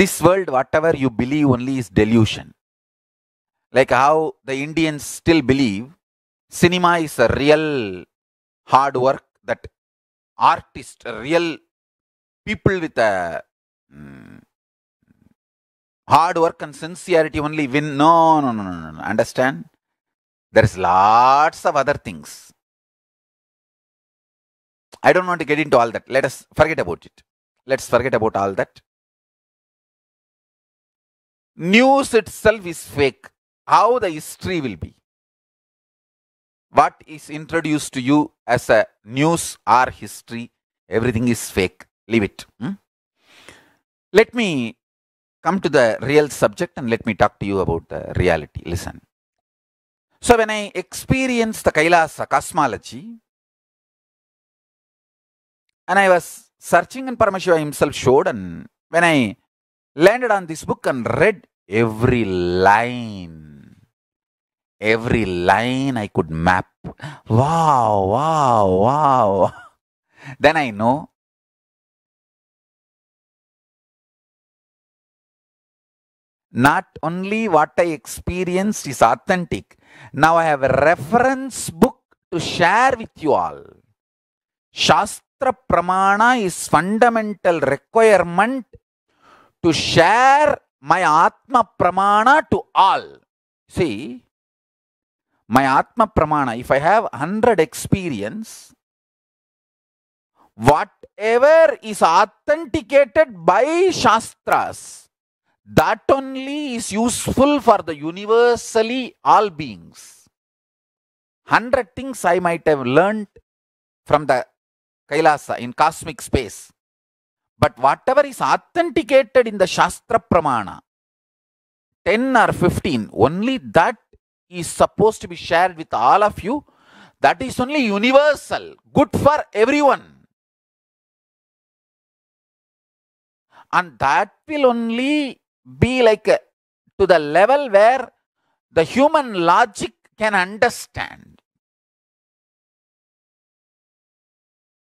this world, whatever you believe only is delusion. Like how the Indians still believe cinema is a real hard work that artists, real people with a mm, hard work and sincerity only win. No, no, no, no, no. Understand? There is lots of other things. I don't want to get into all that. Let us forget about it. Let's forget about all that news itself is fake, how the history will be. What is introduced to you as a news or history, everything is fake. Leave it. Hmm? Let me come to the real subject and let me talk to you about the reality. Listen. So, when I experienced the Kailasa cosmology, and I was searching, and Paramashiva himself showed, and when I landed on this book and read every line every line i could map wow wow wow then i know not only what i experienced is authentic now i have a reference book to share with you all shastra pramana is fundamental requirement to share my Atma Pramana to all. See, my Atma Pramana, if I have 100 experience, whatever is authenticated by Shastras, that only is useful for the universally all beings. 100 things I might have learnt from the Kailasa in cosmic space. But whatever is authenticated in the Shastra Pramana, 10 or 15, only that is supposed to be shared with all of you. That is only universal, good for everyone. And that will only be like a, to the level where the human logic can understand.